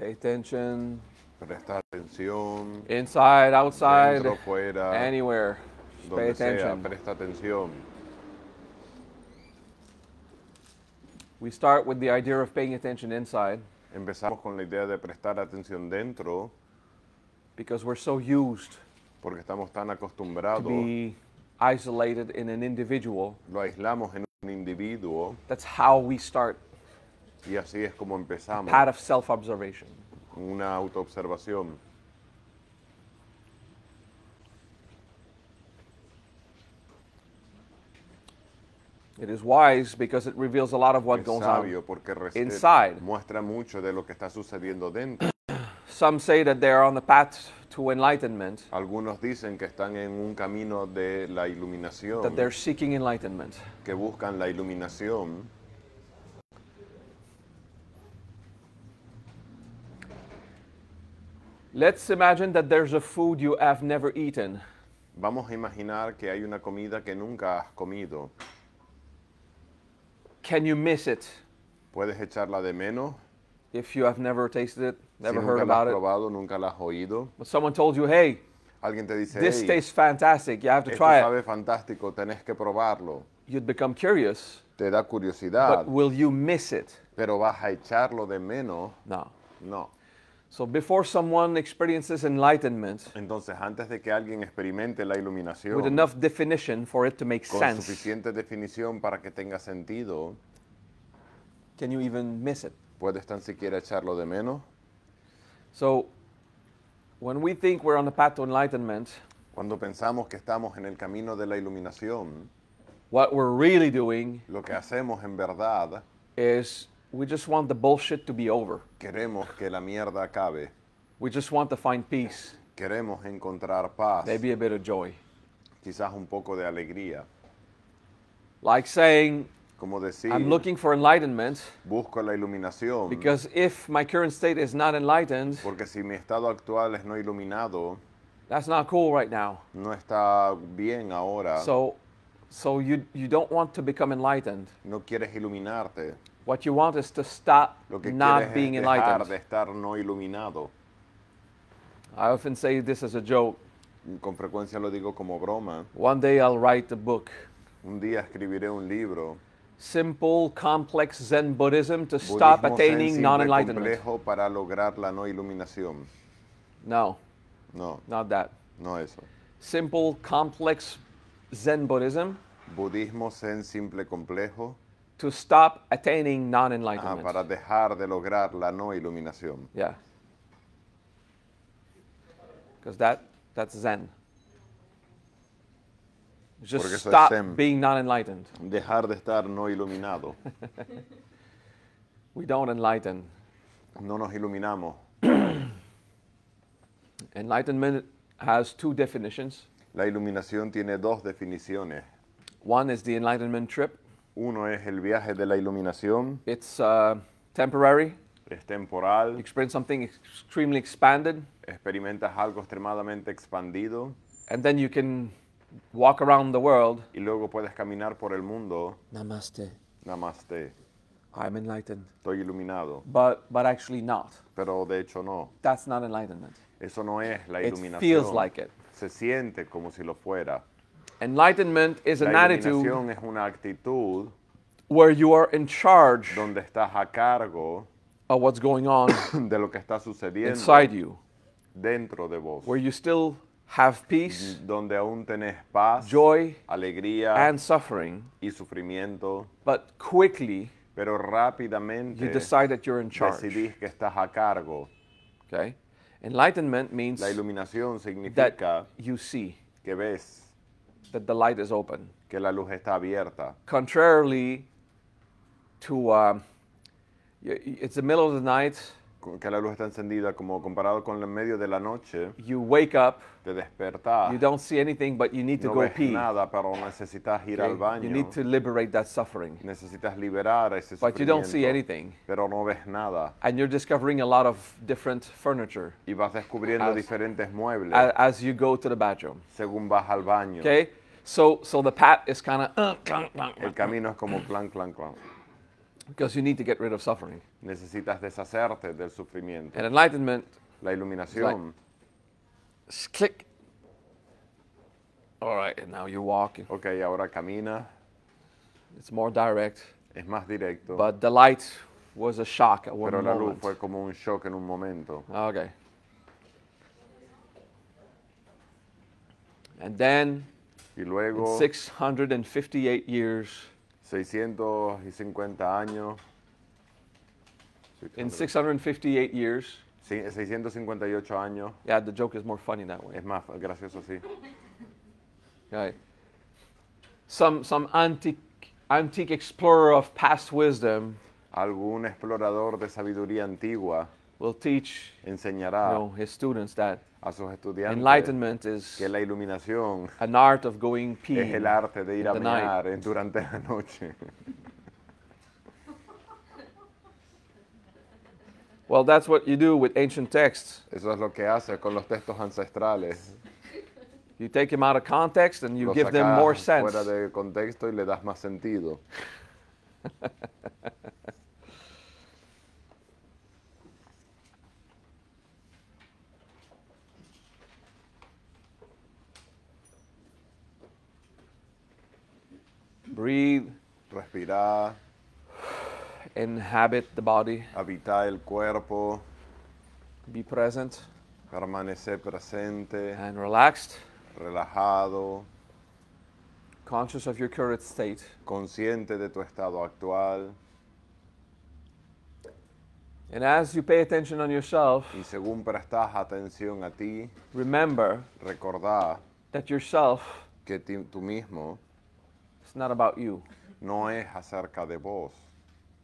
Pay attention. Presta atención. Inside, outside, dentro, fuera, anywhere. Just pay attention. Sea, presta atención. We start with the idea of paying attention inside. Empezamos con la idea de prestar atención dentro. Because we're so used. Porque estamos tan acostumbrados. To be isolated in an individual. Lo aislamos en un individuo. That's how we start Y así es como empezamos. Out of self-observation. Una autoobservación. It is wise because it reveals a lot of what es goes sabio porque inside. Muestra mucho de lo que está sucediendo dentro. Some say that they are on the path to enlightenment. Algunos dicen que están en un camino de la iluminación. That they're seeking enlightenment. Que buscan la iluminación. Let's imagine that there's a food you have never eaten. Vamos a imaginar que hay una comida que nunca has comido. Can you miss it ¿Puedes echarla de menos? if you have never tasted it, never si heard nunca la about has it? probado, nunca la has oído. But someone told you, hey, Alguien te dice, this "Hey, tastes fantastic, you have to esto try it. sabe fantástico, tenés que probarlo. You'd become curious, Te da curiosidad, but will you miss it? pero vas a echarlo de menos. No. No. So before someone experiences enlightenment, entonces antes de que alguien experimente la iluminación, with enough definition for it to make con sense, suficiente definición para que tenga sentido, can you even miss it? Puedes tan siquiera echarlo de menos. So when we think we're on the path to enlightenment, cuando pensamos que estamos en el camino de la iluminación, what we're really doing, lo que hacemos en verdad, is we just want the bullshit to be over. Queremos que la mierda acabe. We just want to find peace. Queremos encontrar paz. Maybe a bit of joy. Quizás un poco de alegría. Like saying, Como decir, I'm looking for enlightenment. Busco la iluminación. Because if my current state is not enlightened, porque si mi estado actual es no iluminado, that's not cool right now. No está bien ahora. So, so you, you don't want to become enlightened. No quieres iluminarte. What you want is to stop Lo que not being es dejar enlightened. de estar no iluminado. I often say this as a joke. Con frecuencia lo digo como broma. One day I'll write a book. Un día escribiré un libro. Simple, complex Zen Buddhism to stop Budismo Zen attaining simple, non enlightenment. complejo para lograr la no iluminación. No, No, not that. no eso. Simple, complex Zen Buddhism Budismo Zen simple complejo to stop attaining non-enlightenment. Ah, para dejar de lograr la no iluminación. Yeah. Because that that's Zen. Just Porque stop es being non-enlightened. Dejar de estar no iluminado. we don't enlighten. No nos iluminamos. Enlightenment has two definitions. La iluminación tiene dos definiciones. One is the enlightenment trip. Uno es el viaje de la iluminación. Uh, es temporal. Experimentas algo extremadamente expandido. Y luego puedes caminar por el mundo. Namaste. Namaste. I'm enlightened. Estoy iluminado. Pero de hecho no. Eso no es la iluminación. Se siente como si lo fuera. Enlightenment is an attitude where you are in charge donde estás a cargo of what's going on de lo que está sucediendo inside you, dentro de vos, where you still have peace, donde aún tenés paz, joy, alegría, and suffering, y sufrimiento, but quickly, pero rápidamente, you decide that you're in charge. Decidís que estás a cargo. Okay, enlightenment means la iluminación significa that you see, que ves, that the light is open. Que la luz está abierta. Contrarily to, um, it's the middle of the night. Que la luz está encendida como comparado con el medio de la noche. You wake up. Te despertas. You don't see anything, but you need to no go ves nada, pero necesitas ir okay. al baño. You need to liberate that suffering. Necesitas liberar ese but sufrimiento. But you don't see anything. Pero no ves nada. And you're discovering a lot of different furniture. Y vas descubriendo as, diferentes muebles. As, you go to the bathroom. Según vas al baño. Okay? So, so the path is kind of. Uh, clunk, clunk, El camino es como clank clank clank. Because you need to get rid of suffering. Necesitas deshacerte del sufrimiento. And enlightenment. La iluminación. Like, click. All right, and now you're walking. Okay, ahora camina. It's more direct. Es más directo. But the light was a shock at one moment. Pero la luz fue como un shock en un momento. Okay. And then Y luego, 658 years. 650 años. In 658 years. 658 años. Yeah, the joke is more funny that way. Es más gracioso así. Right. Some, some antique, antique explorer of past wisdom. Algún explorador de sabiduría antigua. Will teach. Enseñará. You know, his students that a sus estudiantes Enlightenment is que la iluminación an art of going es el arte de ir a night. durante la noche. Well, that's what you do with ancient texts. Eso es lo que hace con los textos ancestrales. You take them out of context and you los give them more sense. Fuera de contexto y le das más sentido. Breathe. respira. Inhabit the body. Habitar el cuerpo. Be present. Permanecer presente. And relaxed. Relajado. Conscious of your current state. Consciente de tu estado actual. And as you pay attention on yourself, y según prestas atención a ti, remember recordar that yourself que ti, mismo It's not about you. No es acerca de vos.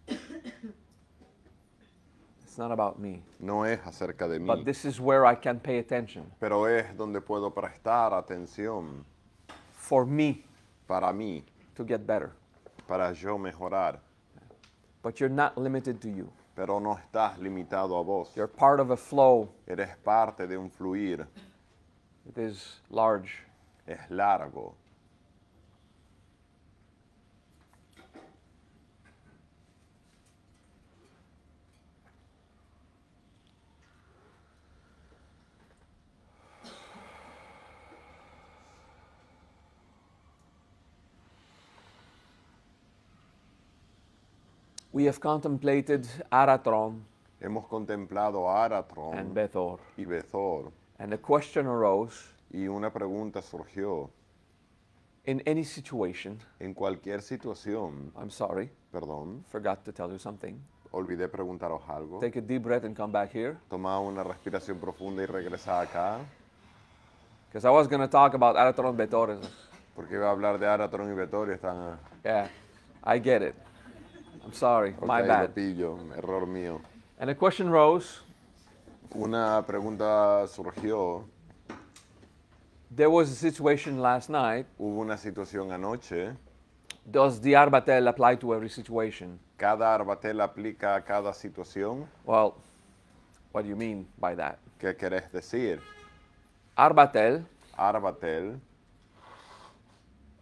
It's not about me. No es acerca de mí. But this is where I can pay attention. Pero es donde puedo prestar atención. For me. Para mí. To get better. Para yo mejorar. But you're not limited to you. Pero no estás limitado a vos. You're part of a flow. Eres parte de un fluir. It is large. Es largo. We have contemplated Aratron Hemos contemplado Aratron and Bethor. y Bethor. And the question arose, y una pregunta surgió. In any situation, en cualquier situación, I'm sorry, perdón, forgot to tell you something. Olvidé preguntaros algo. Take a deep breath and come back here. Toma una respiración profunda y regresa acá. Because I was going to talk about Aratron Bethor. Porque iba a hablar de Aratron y Bethor y están. Yeah, I get it. I'm sorry, okay, my bad. pillo, error mío. And a question rose. Una pregunta surgió. There was a situation last night. Hubo una situación anoche. Does the Arbatel apply to every situation? Cada Arbatel aplica a cada situación. Well, what do you mean by that? ¿Qué querés decir? Arbatel. Arbatel.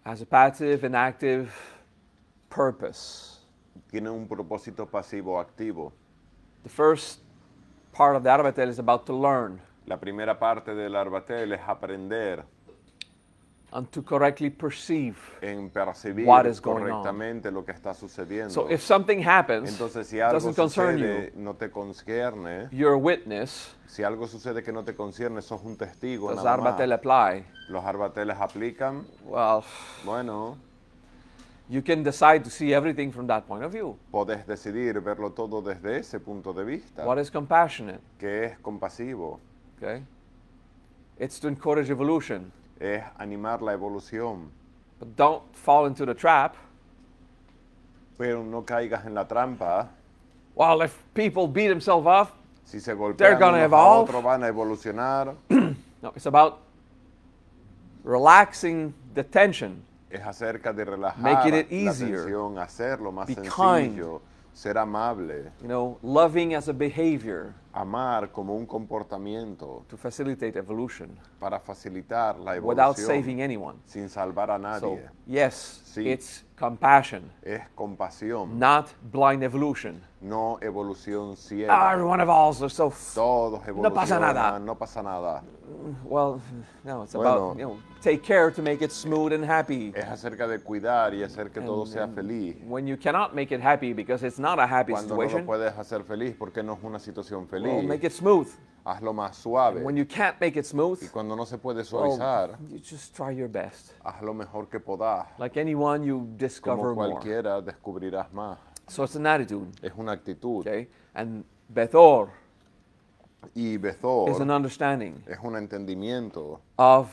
Has a passive and active purpose. tiene un propósito pasivo activo. The first part of is about to learn. La primera parte del Arbatel es aprender. And to correctly perceive en percibir correctamente lo que está sucediendo. So if something happens, Entonces, si algo sucede, no te concierne, witness. Si algo sucede que no te concierne, sos un testigo. Los arbateles aplican. bueno. you can decide to see everything from that point of view. Podés decidir verlo todo desde ese punto de vista. What is compassionate? ¿Qué es compasivo? Okay. It's to encourage evolution. Es animar la evolución. But don't fall into the trap. Pero no caigas en la trampa. Well, if people beat themselves up, si se golpean they're going to evolve. Otro, van a evolucionar. no, it's about relaxing the tension es acerca de relajar Making it easier. la tensión, hacerlo más Be sencillo, kind. ser amable, you know, loving as a behavior, amar como un comportamiento, to facilitate evolution, para facilitar la evolución, without saving anyone, sin salvar a nadie. So, yes, sí. it's compassion. Es compasión. Not blind evolution. No evolución ciega. everyone ah, evolves, they're so Todos evolucionan, no pasa nada. No pasa nada. Well, no, it's bueno, about, you know, take care to make it smooth and happy. Es acerca de cuidar y hacer que and, todo sea feliz. When you cannot make it happy because it's not a happy Cuando situation. Cuando no lo puedes hacer feliz porque no es una situación feliz. Well, make it smooth hazlo más suave. And when you can't make it smooth, y cuando no se puede oh, suavizar, oh, you just try your best. haz lo mejor que podás. Like anyone, you discover Como cualquiera, more. descubrirás más. So it's an attitude. Es una actitud. Okay? And Bethor y Bethor is an understanding es un entendimiento of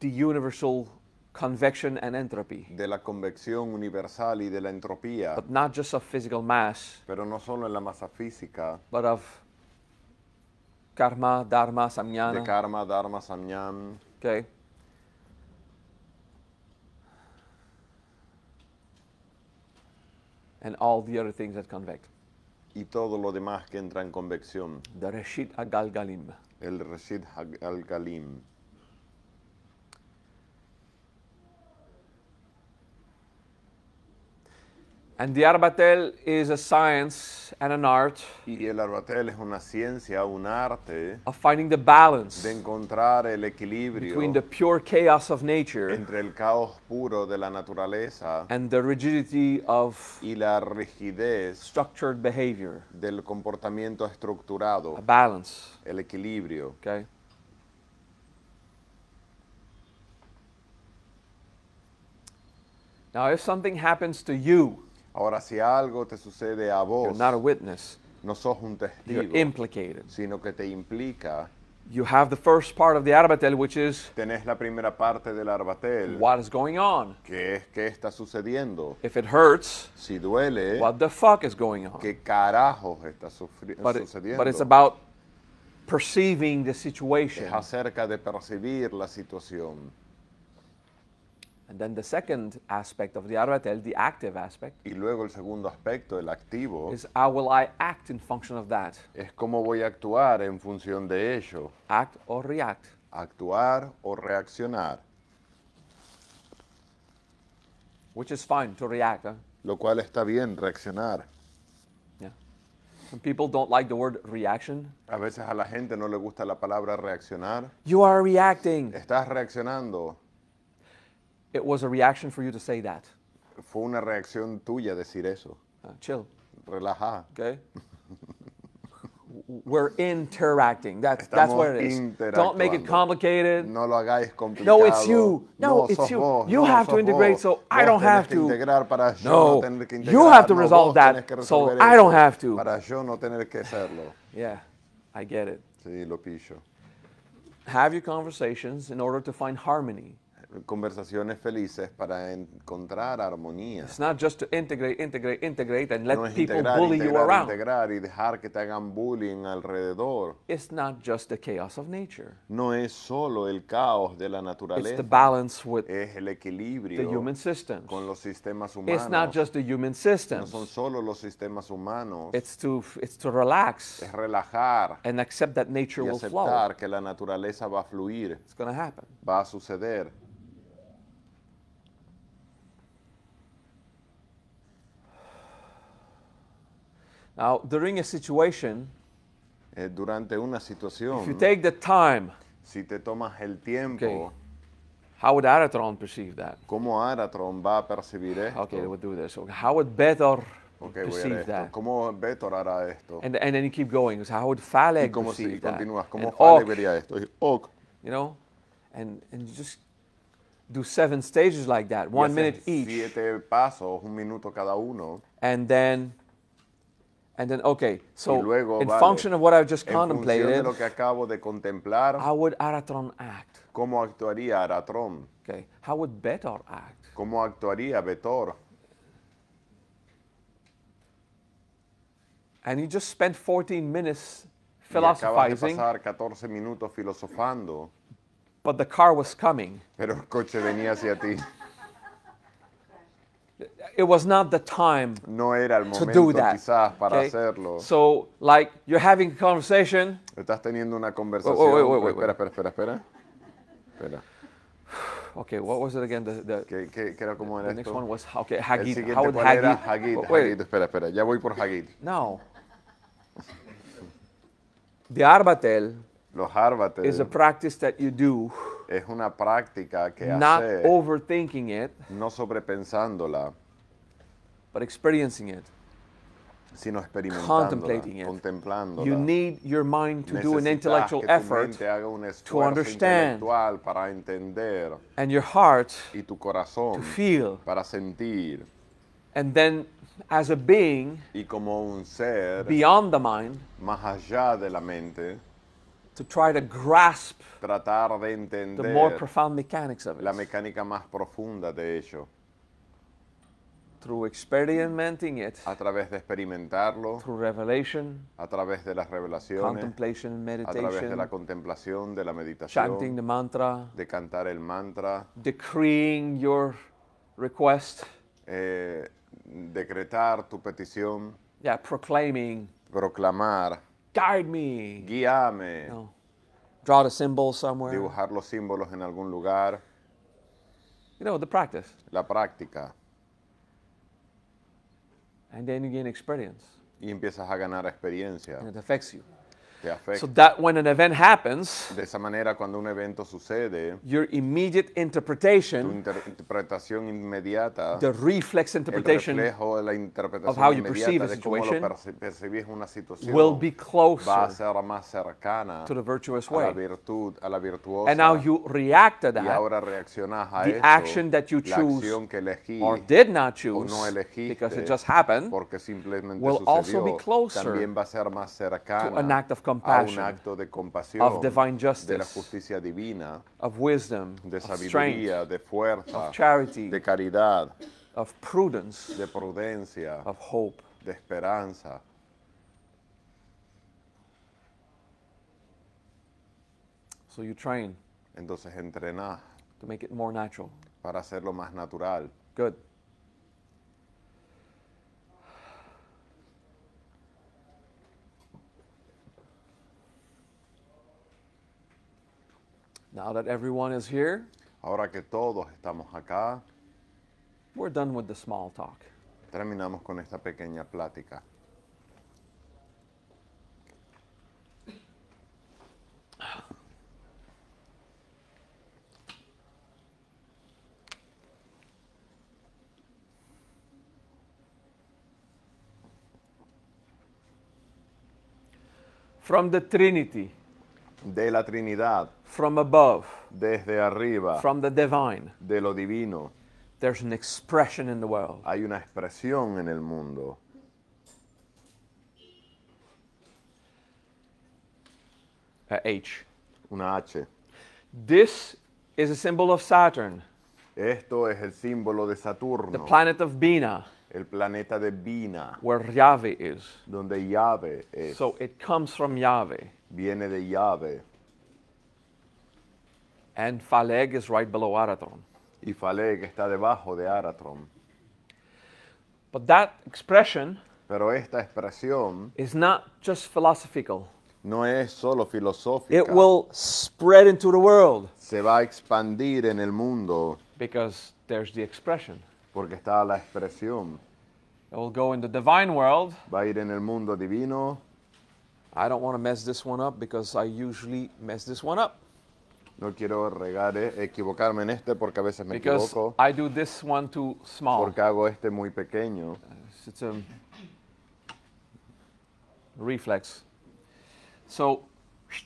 the universal convection and entropy. De la convección universal y de la entropía. But not just of physical mass. Pero no solo en la masa física. But of Karma, Dharma, Samyana. De Karma, Dharma, Samyam. Okay. And all the other things that convect. Y todo lo demás que entra en convección. The Reshit Agalgalim. El Reshit Agalgalim. And the Arbatel is a science and an art. Y el Arbatel es una ciencia, un arte. Of finding the balance. De encontrar el equilibrio. Between the pure chaos of nature. Entre el caos puro de la naturaleza. And the rigidity of. Y la rigidez. Structured behavior. Del comportamiento estructurado. A balance. El equilibrio. Okay. Now, if something happens to you. Ahora, si algo te sucede a vos, You're not a witness. no sos un testigo, implicated. sino que te implica. You have the first part of the Arbatel, which is Tenés la primera parte del arbatel, what is going on. que es qué está sucediendo. If it hurts, Si duele, what the fuck is going on? qué carajo está sufriendo sucediendo. but it's about perceiving the situation. es acerca de percibir la situación. And then the second aspect of the Arvatel, the active aspect, y luego el segundo aspecto, el activo, is how will I act in function of that? es cómo voy a actuar en función de ello, Act or react. actuar o reaccionar, Which is fine to react. lo cual está bien, reaccionar. Yeah. Some people don't like the word reaction. A veces a la gente no le gusta la palabra reaccionar. You are reacting. Estás reaccionando. It was a reaction for you to say that. Fue una reacción tuya decir eso. Uh, chill. Relaja. Okay. We're interacting. That's that's what it is. Don't make it complicated. No lo hagáis complicado. No, it's you. No, no it's you. Vos. You no have to integrate, vos. so I don't have to. no, no you have to resolve that, so I don't have to. Para yo no tener que hacerlo. Yeah, I get it. Sí, lo pillo. Have your conversations in order to find harmony. conversaciones felices para encontrar armonía. It's not just to integrate, integrate, integrate and let no people integrar, bully integrar, you around. Integrar y dejar que te hagan bullying alrededor. It's not just the chaos of nature. No es solo el caos de la naturaleza. It's the balance with es el equilibrio the human systems. con los sistemas humanos. It's not just the human systems. No son solo los sistemas humanos. It's to, it's to relax. Es relajar. And accept that nature y will flow. aceptar que la naturaleza va a fluir. It's going to happen. Va a suceder. Now, during a situation, eh, durante una situación, if you take the time, si te tomas el tiempo, okay. How would Aratron perceive that? ¿Cómo Aratron va a percibir esto? Okay, we'll do this. How would Betor okay, perceive that? ¿Cómo would hará esto? And, and then you keep going. So how would Faleg cómo perceive si, that? Continúas, ¿Cómo Phaleg ok, vería esto? Y ok. You know? And, and you just do seven stages like that, one minute each. Siete pasos, un minuto cada uno. And then and then, okay, so luego, in vale, function of what I've just contemplated, how would Aratron act? ¿Cómo actuaría Aratron? Okay, how would Betor act? ¿Cómo actuaría Betor? And he just spent 14 minutes philosophizing. Y de pasar 14 minutos filosofando. But the car was coming. Pero el coche venía hacia ti it was not the time no era el to do that. para okay? hacerlo. So, like, you're having a conversation. Estás teniendo una conversación. Wait, wait, wait, wait, espera, espera, espera. espera. Okay, what was it again? The, the, ¿Qué, qué, qué era como the, the next one was, okay, Hagid. El siguiente, How would ¿cuál Hagid? era Hagid? Oh, wait. Hagid, espera, espera, ya voy por Hagid. No. the Arbatel Los Arbatel is a practice that you do Es una práctica que not hacer, overthinking it, no sobrepensándola, but experiencing it, sino contemplating it. You need your mind to Necesitas do an intellectual effort to understand para entender, and your heart y tu to feel para sentir. And then as a being y como un ser beyond the mind, más allá de la mente, to try to grasp tratar de entender the more profound mechanics of it. la mecánica más profunda de ello. Through experimenting it, a través de experimentarlo, through revelation, a través de las revelaciones, contemplation and meditation, a través de la contemplación, de la meditación, chanting the mantra, de cantar el mantra, decreeing your request, eh, decretar tu petición, yeah, proclaiming, proclamar, Guide me. Guíame. No. Draw the symbol somewhere. Dibujar los símbolos en algún lugar. You know, the practice. La práctica. And then you gain experience. Y empiezas a ganar experiencia. And it affects you. So that when an event happens, de esa manera cuando un evento sucede, your immediate interpretation, tu inter interpretación inmediata, the reflex interpretation el reflejo, de la interpretación of how you perceive a situation, percibes una situación, will be closer va a ser más cercana to the virtuous way. A la virtud, a la virtuosa, and now you react to that. Y ahora reaccionas a the esto, action that you choose que elegí, or did not choose, no elegiste, because it just happened, porque simplemente will sucedió, also be closer va a ser más cercana to an act of compassion, a un acto de compasión, of divine justice, de la justicia divina, of wisdom, de sabiduría, of strength, de fuerza, of charity, de caridad, of prudence, de prudencia, of hope, de esperanza. So you train. Entonces To make it more natural. Para hacerlo más natural. Good. Now that everyone is here, ahora que todos estamos acá, we're done with the small talk. Terminamos con esta pequeña plática. From the Trinity. de la Trinidad, from above, desde arriba, from the divine, de lo divino. There's an expression in the world. Hay una expresión en el mundo. H. Una H. This is a symbol of Saturn. Esto es el símbolo de Saturno. The planet of Bina. El planeta de Bina. Where Yahweh is. Donde Yahweh es. So it comes from Yahweh. viene de Yahweh. And Phaleg is right below Aratron. Y Phaleg está debajo de Aratron. But that expression Pero esta expresión is not just philosophical. No es solo filosófica. It will spread into the world. Se va a expandir en el mundo. Because there's the expression. Porque está la expresión. It will go in the divine world. Va a ir en el mundo divino. I don't want to mess this one up because I usually mess this one up. No quiero regar, eh, equivocarme en este porque a veces me because equivoco. I do this one too small. Porque hago este muy pequeño. Uh, it's a um, reflex. So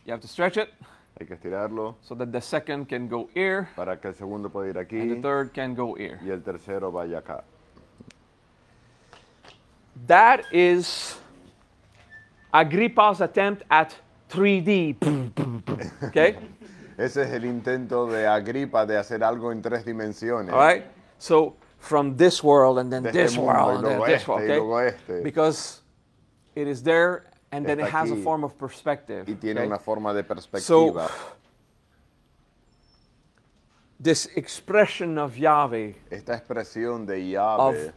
you have to stretch it. Hay que estirarlo. So that the second can go here. Para que el segundo pueda ir aquí. And the third can go here. Y el tercero vaya acá. That is Agrippa's attempt at 3D. okay? Ese es el intento de Agripa de hacer algo en tres dimensiones. All right? So from this world and then this world and then este, this world, okay? Este. Because it is there and Está then it has a form of perspective. Y tiene okay? una forma de perspectiva. So, this expression of Yahweh, esta expresión de Yahweh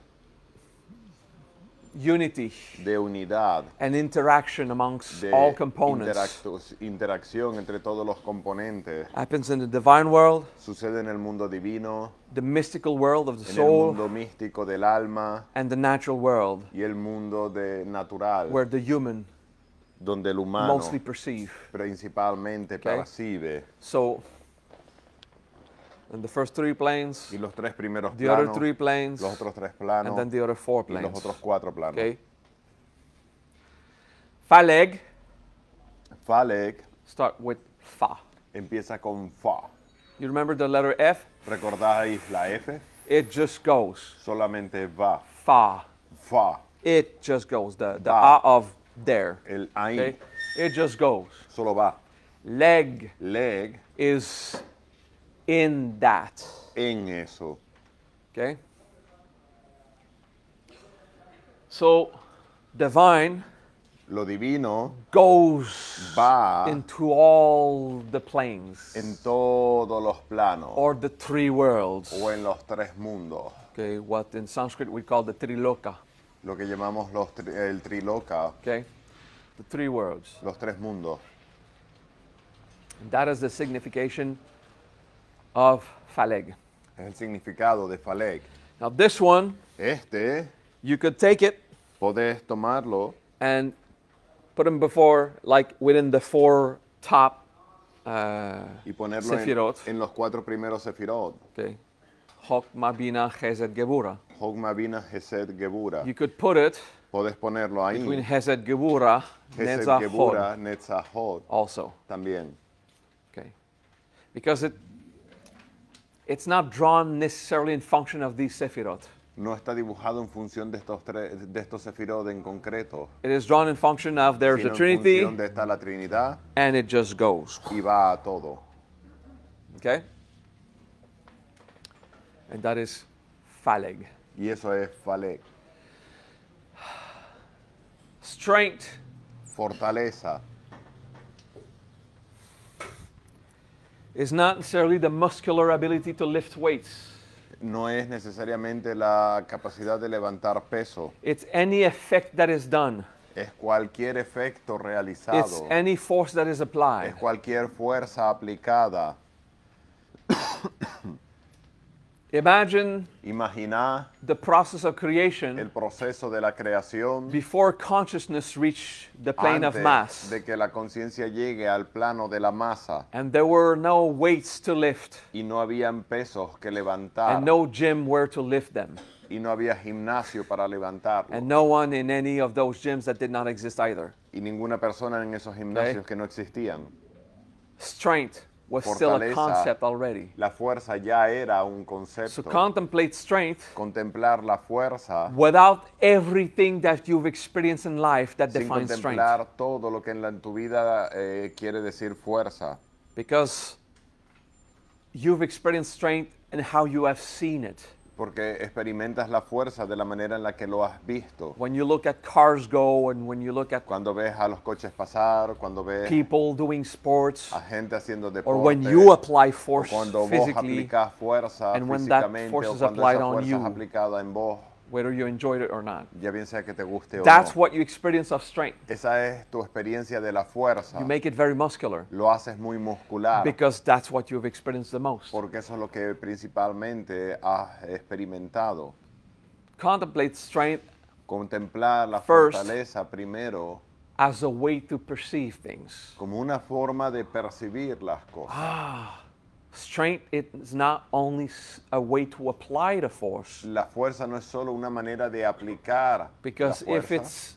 unity de unidad and interaction amongst de all components interacción entre todos los componentes happens in the divine world sucede en el mundo divino the mystical world of the en soul el mundo místico del alma and the natural world y el mundo de natural where the human donde el humano mostly perceive principalmente okay? percibe so and the first three planes, y los tres primeros the planos, other three planes, los otros tres planos, and then the other four planes. y los otros cuatro planos. Okay. Fa leg. Fa leg. Start with fa. Empieza con fa. You remember the letter F? ¿Recordáis la F? It just goes. Solamente va. Fa. Fa. It just goes. The, the a of there. El ahí. Okay? It just goes. Solo va. Leg. Leg. Is in that. En eso. Okay? So, divine lo divino goes va into all the planes en todos los planos or the three worlds o en los tres mundos okay what in sanskrit we call the triloka lo que llamamos los tri el triloka okay the three worlds los tres mundos and that is the signification of Phaleg. El significado de Phaleg. Now this one, este, you could take it, podés tomarlo, and put them before, like within the four top uh, y ponerlo sefirot. En, en los cuatro primeros sefirot. Okay. Hokma bina Hesed Gebura. Hokma bina Hesed Gebura. You could put it Podés ponerlo ahí. Between Hesed Gebura, Hesed Netzahod. Gebura, Netzahod. Also. También. Okay. Because it it's not drawn necessarily in function of these sefirot. No está dibujado en función de estos tres, de estos sefirot en concreto. It is drawn in function of there's a Trinity. En función de está la Trinidad. And it just goes. Y va a todo. Okay. And that is phaleg. Y eso es phaleg. Strength. Fortaleza. It's not necessarily the muscular ability to lift weights. No es necesariamente la capacidad de levantar peso. It's any effect that is done. Es cualquier efecto realizado. It's any force that is applied. Es cualquier fuerza aplicada. Imagine Imagina the process of creation el proceso de la creación before consciousness reached the plane of mass. de que la conciencia llegue al plano de la masa And there were no weights to lift y no habían pesos que levantar and no gym where to lift them. y no había gimnasio para levantarlo And no one in any of those gyms that did not exist either. y ninguna persona en esos gimnasios que no existían. Strength was still a concept already. La fuerza ya era un concepto. So contemplate strength. Contemplar la fuerza. Without everything that you've experienced in life that sin defines contemplar strength. todo lo que en, tu vida eh, quiere decir fuerza. Because you've experienced strength and how you have seen it. porque experimentas la fuerza de la manera en la que lo has visto. When you look at cars go and when you look at cuando ves a los coches pasar, cuando ves people doing sports, a gente haciendo deporte, or when you apply force cuando vos aplicas fuerza and when that force fuerza es aplicada en vos, whether you enjoyed it or not. Ya bien sea que te guste That's o no. what you experience of strength. Esa es tu experiencia de la fuerza. You make it very muscular. Lo haces muy muscular. Because that's what you've experienced the most. Porque eso es lo que principalmente has experimentado. Contemplate strength. Contemplar la first, fortaleza primero. As a way to perceive things. Como una forma de percibir las cosas. Ah. Strength is not only a way to apply the force. La fuerza no es solo una manera de aplicar. Because la if it's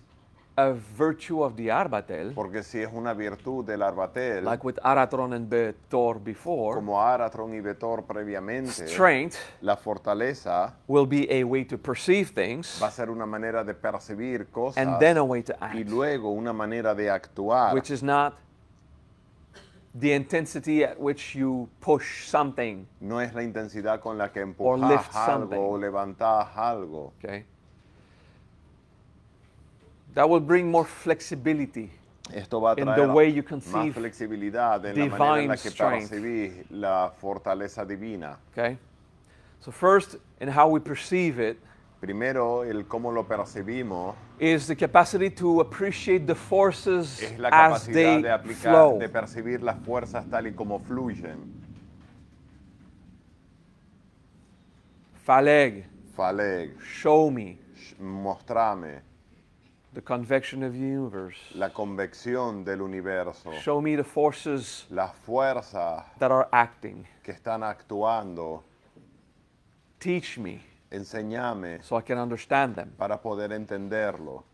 a virtue of the Arbatel. Porque si es una virtud del Arbatel. Like with Aratron and Betor before. Como Aratron y Betor previamente. Strength. La fortaleza. Will be a way to perceive things. Va a ser una manera de percibir cosas. And then a way to act. Y luego una manera de actuar. Which is not the intensity at which you push something. No es la intensidad con la que empujas algo o levantas algo. Okay. That will bring more flexibility. Esto va a traer in the way you conceive más flexibilidad en la manera en la que percibís la fortaleza divina. Okay. So first, in how we perceive it. Primero, el cómo lo percibimos. Is the capacity to appreciate the forces es la capacidad de aplicar, de percibir las fuerzas tal y como fluyen. Faleg. Faleg. Show me. Mostrame. The convection of the universe. La convección del universo. Show me the forces. Las fuerzas. That are acting. Que están actuando. Teach me. Enséñame. So I can understand them. Para poder entenderlo.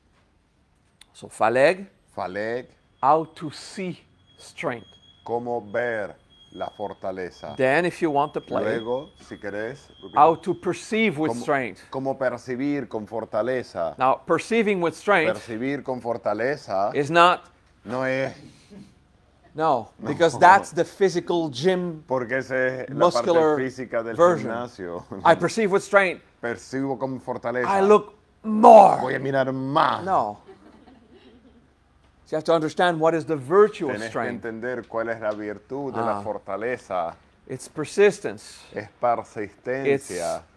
So Faleg. Faleg. How to see strength. Cómo ver la fortaleza. Then if you want to play. Luego, si querés. How to perceive with cómo, strength. Cómo percibir con fortaleza. Now, perceiving with strength. Percibir con fortaleza. Is not. No es. No, because no. that's the physical gym Porque es muscular la parte física del version. Gimnasio. I perceive with strength percibo como fortaleza. I look more. Voy a mirar más. No. So you have to understand what is the virtue of strength. que strength. entender cuál es la virtud de Ah. la fortaleza. It's persistence. Es It's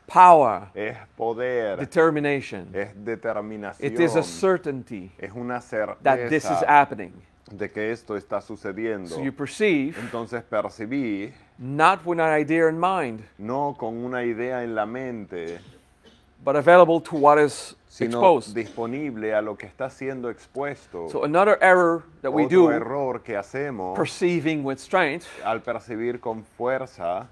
power, es poder, determination. es determinación. It is a certainty es una certeza that this is happening. de que esto está sucediendo. So you perceive, Entonces percibí, not with an idea in mind, no con una idea en la mente, but available to what is sino exposed. disponible a lo que está siendo expuesto. So another error that Otro we do, error que hacemos, perceiving with strength, al percibir con fuerza,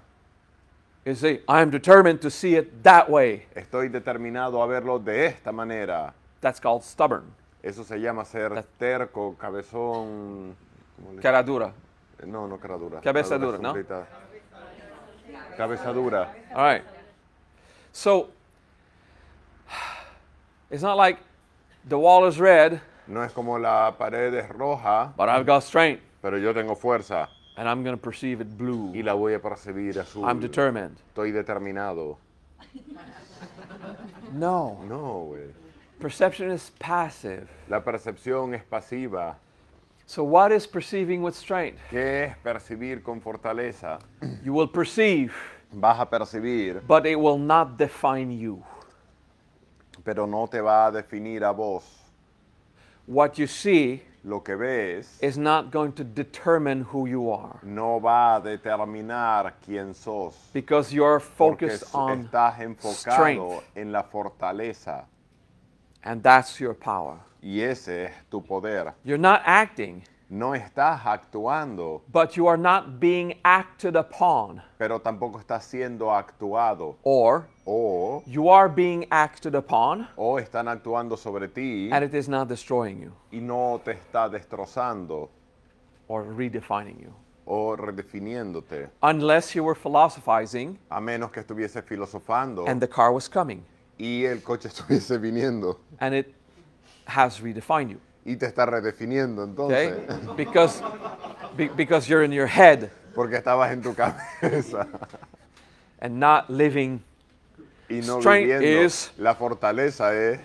is I am determined to see it that way. Estoy determinado a verlo de esta manera. That's called stubborn. Eso se llama ser terco, cabezón. Cara dura. No, no cara dura. Cabeza dura, ¿no? Cabeza dura. All right. So, it's not like the wall is red. No es como la pared es roja. But I've got strength. Pero yo tengo fuerza. And I'm going to perceive it blue. Y la voy a percibir azul. I'm determined. Estoy determinado. No. No, güey. Perception is passive. La percepción es pasiva. So what is perceiving with strength? ¿Qué es percibir con fortaleza? You will perceive. Vas a percibir. But it will not define you. Pero no te va a definir a vos. What you see lo que ves is not going to determine who you are. No va a determinar quién sos. Because you're focused on estás enfocado strength. en la fortaleza. And that's your power. Y ese es tu poder. You're not acting. No estás actuando. But you are not being acted upon. Pero tampoco estás siendo actuado. Or, or you are being acted upon. O están actuando sobre ti. And it is not destroying you. Y no te está destrozando. Or redefining you. O redefiniéndote. Unless you were philosophizing. A menos que estuviese filosofando. And the car was coming. y el coche estuviese viniendo. And it has redefined you. Y te está redefiniendo entonces. Okay? Because, be, because you're in your head. Porque estabas en tu cabeza. And not living. Y no Strength viviendo. Is, La fortaleza es.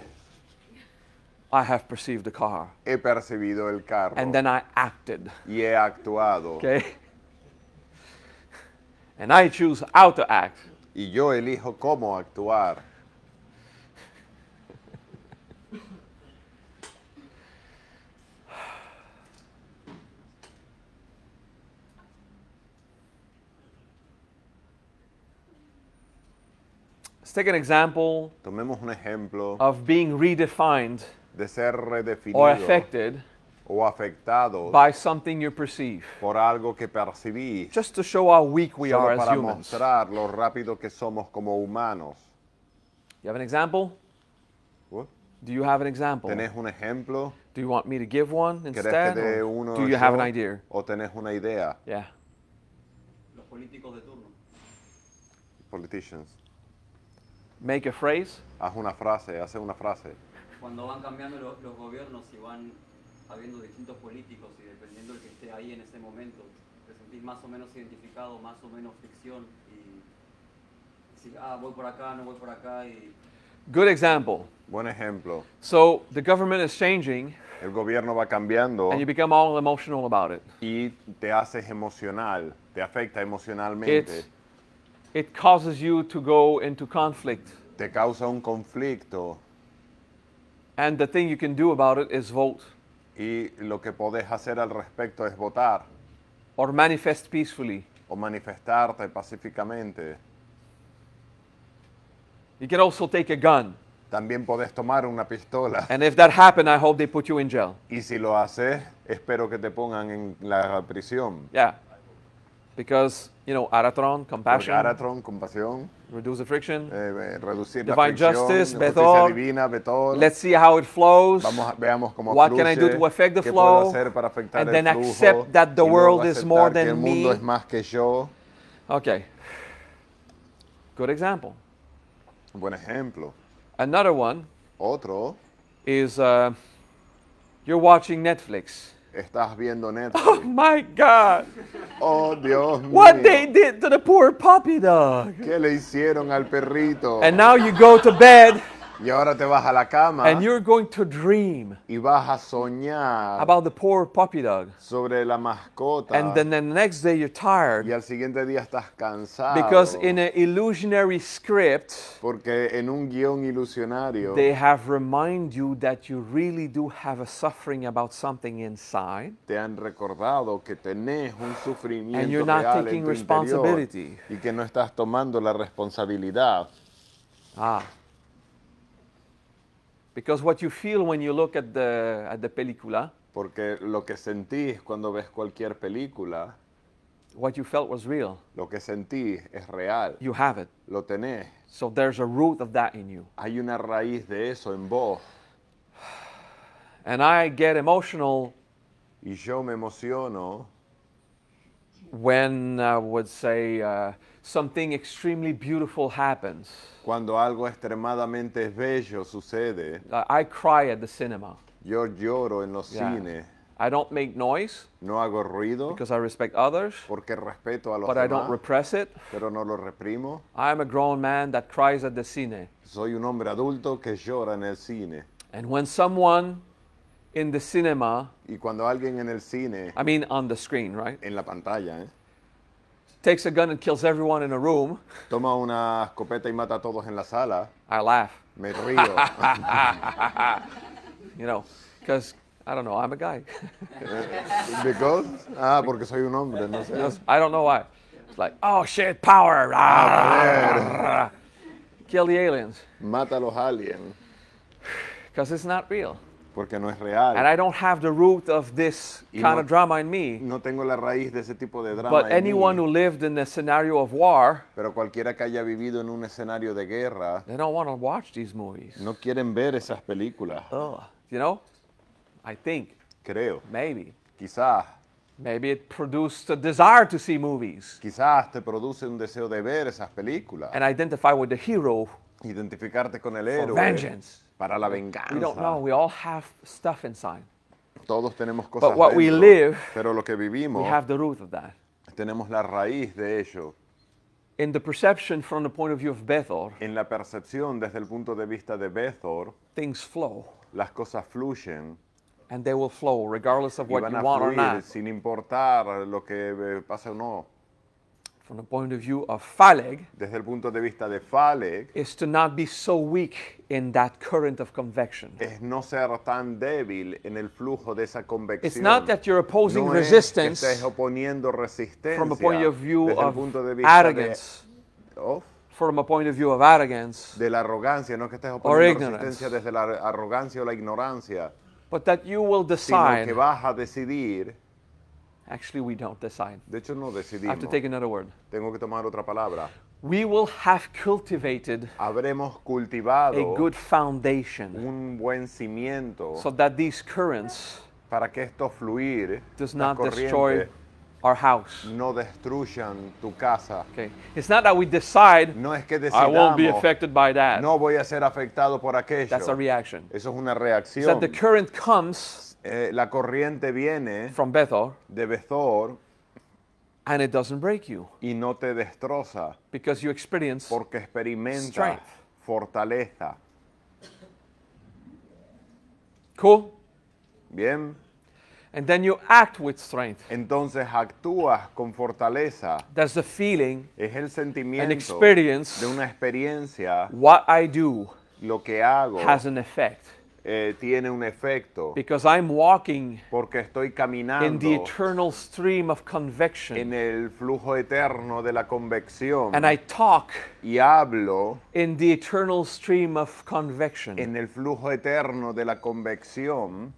I have perceived the car. He percibido el carro. And then I acted. Y he actuado. Okay? And I choose how to act. Y yo elijo cómo actuar. take an example Tomemos un ejemplo of being redefined de ser redefinido or affected o by something you perceive. por algo que percibís. Just to show how weak we are as para humans. mostrar lo rápido que somos como humanos. You have an example? What? Do you have an example? ¿Tenés un ejemplo? Do you want me to give one instead? Uno do you have an idea? ¿O tenés una idea? Yeah. Los políticos de turno. Politicians. Make a phrase. Haz una frase, hace una frase. Cuando van cambiando los, gobiernos y van habiendo distintos políticos y dependiendo del que esté ahí en ese momento, te sentís más o menos identificado, más o menos ficción y si ah, voy por acá, no voy por acá Good example. Buen ejemplo. So the government is changing. El gobierno va cambiando. And you become all emotional about it. Y te haces emocional, te afecta emocionalmente. it causes you to go into conflict. Te causa un conflicto. And the thing you can do about it is vote. Y lo que podés hacer al respecto es votar. Or manifest peacefully. O manifestarte pacíficamente. You can also take a gun. También podés tomar una pistola. And if that happen, I hope they put you in jail. Y si lo haces, espero que te pongan en la prisión. Yeah. Because you know, Aratron, compassion. Aratron, compasión. Reduce the friction. Eh, reducir Divine la fricción. justice, Bethor. divina, Let's see how it flows. Vamos, veamos cómo What fluye, can I do to affect the flow? Hacer para afectar and el then flujo, accept that the world is more than que el mundo me. Es más que yo. Okay. Good example. Un buen ejemplo. Another one. Otro. Is uh, you're watching Netflix. estás viendo Netflix. Oh my God. Oh Dios mío. What they did to the poor puppy dog. ¿Qué le hicieron al perrito? And now you go to bed. Y ahora te vas a la cama. And you're going to dream y vas a soñar about the poor puppy dog. Sobre la mascota. And then the next day you're tired. Y al siguiente día estás cansado. Because in an illusionary script, porque en un guión ilusionario, they have remind you that you really do have a suffering about something inside. Te han recordado que tenés un sufrimiento and you're not taking responsibility. y que no estás tomando la responsabilidad. Ah. Because what you feel when you look at the, at the película. Porque lo que sentís cuando ves cualquier película. What you felt was real. Lo que es real. You have it. Lo tenés. So there's a root of that in you. Hay una raíz de eso en vos. And I get emotional. Y yo me emociono. When I uh, would say uh, something extremely beautiful happens. Cuando algo extremadamente bello sucede. Uh, I cry at the cinema. Yo lloro en los yeah. cines. I don't make noise. No hago ruido. Because I respect others. Porque respeto a los but demás, I don't repress it. Pero no lo reprimo. I'm a grown man that cries at the cine. Soy un hombre adulto que llora en el cine. And when someone in the cinema. Y cuando alguien en el cine. I mean, on the screen, right? En la pantalla, eh? Takes a gun and kills everyone in a room. Toma una escopeta y mata a todos en la sala. I laugh. Me río. you know, because I don't know. I'm a guy. because ah, porque soy un hombre. No sé. I don't know why. It's like, oh shit, power. Ah, Kill the aliens. Mata los aliens. Because it's not real. Porque no es real. And I don't have the root of this y kind no, of drama in me. No tengo la raíz de ese tipo de drama. But anyone mí. who lived in the scenario of war. Pero cualquiera que haya vivido en un escenario de guerra. They don't want to watch these movies. No quieren ver esas películas. Ugh. You know, I think. Creo. Maybe. Quizás. Maybe it produced a desire to see movies. Quizás te produce un deseo de ver esas películas. And identify with the hero. Identificarte con el héroe. vengeance para la venganza. We don't know. We all have stuff inside. Todos tenemos cosas But what dentro, we live, pero lo que vivimos, we have the root of that. tenemos la raíz de ello. In the perception from the point of view of Bethor, en la percepción desde el punto de vista de Bethor, things flow. Las cosas fluyen. And they will flow regardless of what you want or not. Sin importar lo que eh, pase o no from the point of view of Phaleg, desde el punto de vista de Phaleg, is to not be so weak in that current of convection. Es no ser tan débil en el flujo de esa convección. It's not that you're opposing no resistance es que oponiendo resistencia from a point of view of arrogance. De, ¿Oh? from a point of view of arrogance. De la arrogancia, no que estés desde la arrogancia o la ignorancia. But that you will decide. Sino que vas a decidir Actually, we don't decide. De hecho, no decidimos. I have to take another word. Tengo que tomar otra palabra. We will have cultivated Habremos cultivado a good foundation un buen cimiento so that these currents para que esto fluir does not destroy our house. No destruyan tu casa. Okay. It's not that we decide no es que decidamos, I won't be affected by that. No voy a ser afectado por aquello. That's a reaction. Eso es una reacción. It's that the current comes Eh, la corriente viene from Bethor, de Bethor and it doesn't break you y no te destroza because you experience porque experimentas strength. fortaleza. Cool? Bien. And then you act with strength. Entonces actúas con fortaleza. That's the feeling es el sentimiento and experience de una experiencia. What I do lo que hago has an effect eh, tiene un efecto. Because I'm walking porque estoy caminando, in the eternal stream of en el flujo eterno de la convección And I talk y hablo in the eternal stream of convection. en el flujo eterno de la convección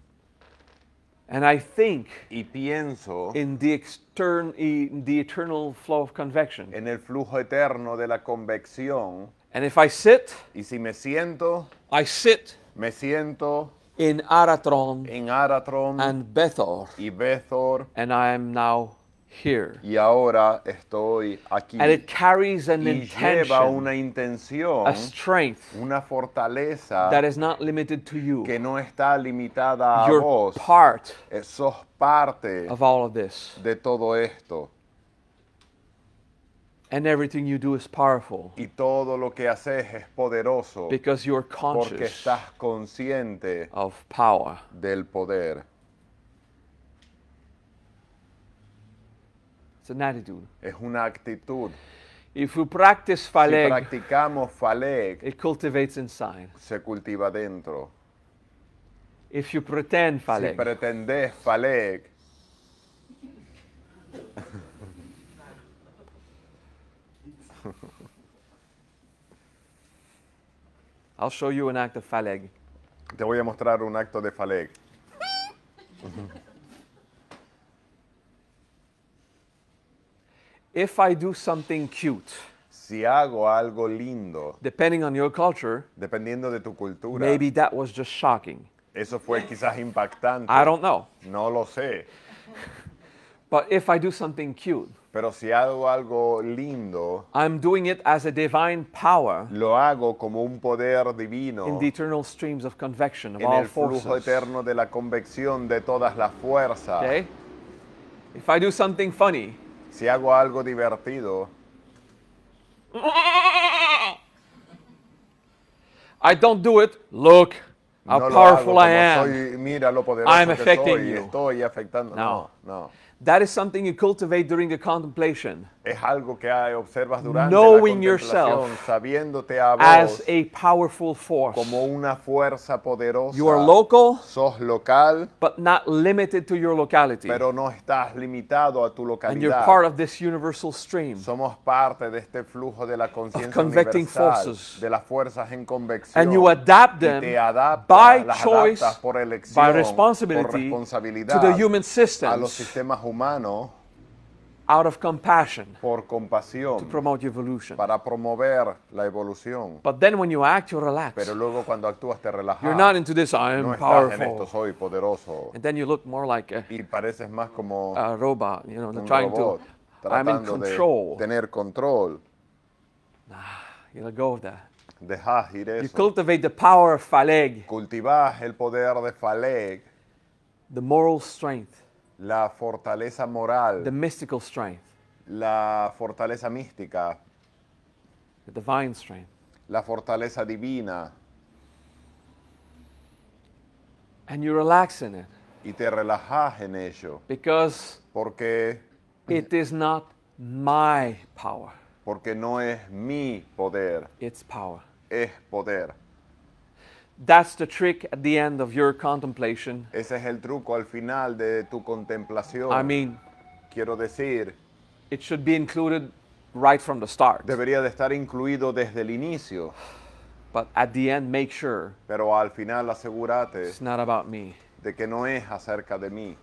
And I think y pienso in the, extern, in the eternal flow of convection. en el flujo eterno de la convección And if I sit, y si me siento I sit Me siento in Aratron in Aratron and Bethor. Y Bethor. And I am now here. Y ahora estoy aquí. And it carries an y intention, lleva una intención, a strength, una fortaleza that is not limited to you. que no está limitada You're a vos. Part eh, Sos parte of all of this. de todo esto. And everything you do is powerful. Y todo lo que haces es poderoso. Because you are conscious porque estás consciente of power. del poder. It's an attitude. Es una actitud. If you practice phaleg, si practicamos it cultivates inside. Se cultiva dentro. If you pretend phaleg, si pretendes phaleg, I'll show you an act of faleg. Te voy a mostrar un acto de faleg. if I do something cute, si hago algo lindo, depending on your culture, dependiendo de tu cultura, maybe that was just shocking. Eso fue quizás impactante. I don't know. No lo sé. But if I do something cute, Pero si hago algo lindo, I'm doing it as a divine power lo hago como un poder divino in the eternal streams of convection of en all el flujo eterno de la convección de todas las fuerzas. Okay? If I do something funny, si hago algo divertido, I don't do it. Look how no powerful hago, I am. Soy, mira lo poderoso I'm que affecting you. Estoy afectando. No. no. no. That is something you cultivate during the contemplation. Es algo que observas durante Knowing la contemplación, yourself sabiéndote a vos as a powerful force. como una fuerza poderosa. You are local, sos local, but not limited to your locality. Pero no estás limitado a tu localidad. And you're part of this universal stream. Somos parte de este flujo de la conciencia universal, forces. de las fuerzas en convección. And you adapt them y te adaptas, by choice, por elección, by responsibility, por responsabilidad, to the human systems. a los sistemas humano out of compassion por to promote evolution. para promover la evolución. But then when you act, you relax. Pero luego cuando actúas te relajas. You're not into this, I no am en esto, powerful. soy poderoso. And then you look more like a, Y pareces más como a robot, you know, trying robot, to, I'm in control. tener control. Ah, you let go of that. Dejas ir You cultivate the power of phaleg, Cultivas el poder de phaleg. the moral strength la fortaleza moral, the mystical strength, la fortaleza mística, the divine strength, la fortaleza divina. And you relax in it. Y te relajas en ello. Because porque it is not my power. Porque no es mi poder. It's power. Es poder. That's the trick at the end of your contemplation. Ese es el truco al final de tu contemplación. I mean, quiero decir, it should be included right from the start. Debería de estar incluido desde el inicio. But at the end, make sure. Pero al final asegúrate. It's not about me. De que no es acerca de mí.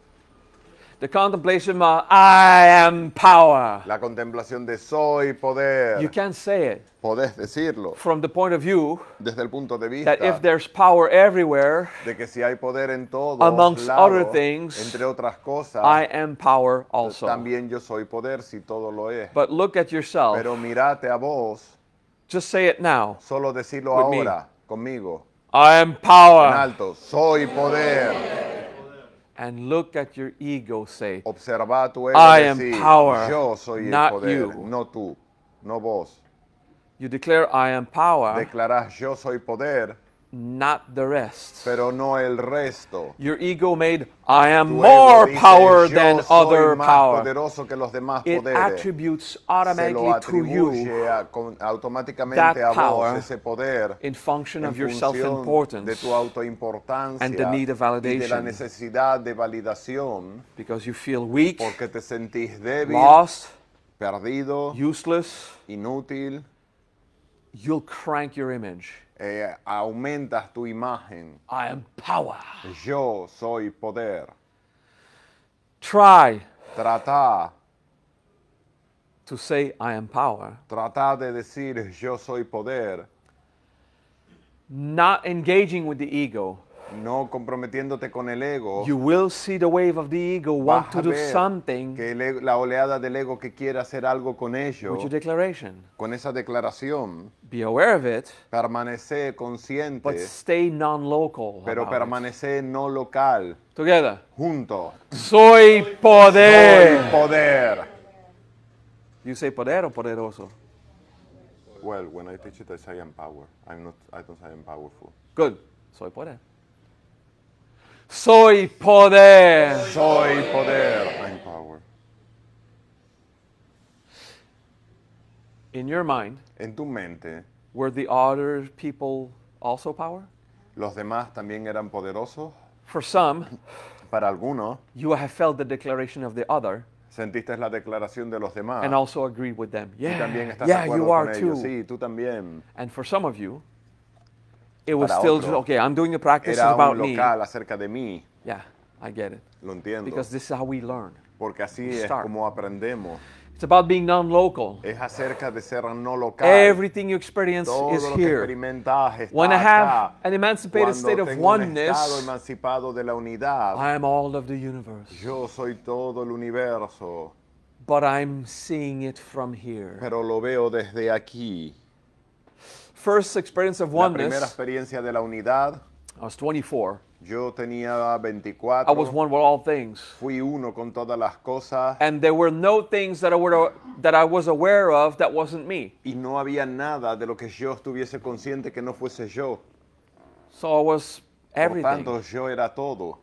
The contemplation I am power. La contemplación de soy poder. You can say it. Podés decirlo. From the point of view. Desde el punto de vista. That if there's power everywhere. De que si hay poder en todo. Amongst other things. Entre otras cosas. I am power also. También yo soy poder si todo lo es. But look at yourself. Pero mírate a vos. Just say it now. Solo decirlo ahora conmigo. I am power. En alto, soy poder. and look at your ego, say, Observa tu ego I am decir, power, yo soy not el poder, you. no tú, no vos. You declare, I am power. Declaras, yo soy poder not the rest. Pero no el resto. Your ego made I am more dice, power than other power. Poderoso que los demás it poderes. attributes automatically to you a, con, automáticamente that a power vos, ese poder in function of your self-importance tu autoimportancia and the need of validation. de la necesidad de validación because you feel weak, porque te sentís débil, lost, perdido, useless, inútil. You'll crank your image eh, aumentas tu imagen. I am power. Yo soy poder. Try Trata to say I am power. Trata de decir yo soy poder. Not engaging with the ego. no comprometiéndote con el ego. You will see the wave of the ego want to do something. Que la oleada del ego que quiere hacer algo con ello. With your declaration. Con esa declaración. Be aware of it. Permanece consciente. But stay non-local. Pero permanece no local. Together. Junto. Soy poder. Soy poder. You say poder o poderoso? Well, when I teach it, I say power. I'm not. I don't say I'm powerful. Good. Soy poder. Soy poder. Soy poder. I'm power. In your mind, en tu mente, were the other people also power? Los demás también eran poderosos. For some, para algunos, you have felt the declaration of the other. Sentiste la declaración de los demás. And also agree with them. Yeah, y también estás yeah, de acuerdo you con are ellos. Too. Sí, tú también. And for some of you, it was still otro. okay. I'm doing the practice Era about un local me. acerca de mí. Yeah, I get it. Lo entiendo. Because this is how we learn. Porque así we es start. como aprendemos. It's about being non-local. Es acerca de ser no local. Everything you experience Todo is here. Que experimentas when I have an emancipated state of oneness, de la unidad, I am all of the universe. Yo soy todo el universo. But I'm seeing it from here. Pero lo veo desde aquí. first experience of la primera experiencia de la unidad, I was 24. Yo tenía 24. I was one with all things. Fui uno con todas las cosas. And there were no things that I, were, that I was aware of that wasn't me. Y no había nada de lo que yo estuviese consciente que no fuese yo. So I was everything. Por tanto, yo era todo.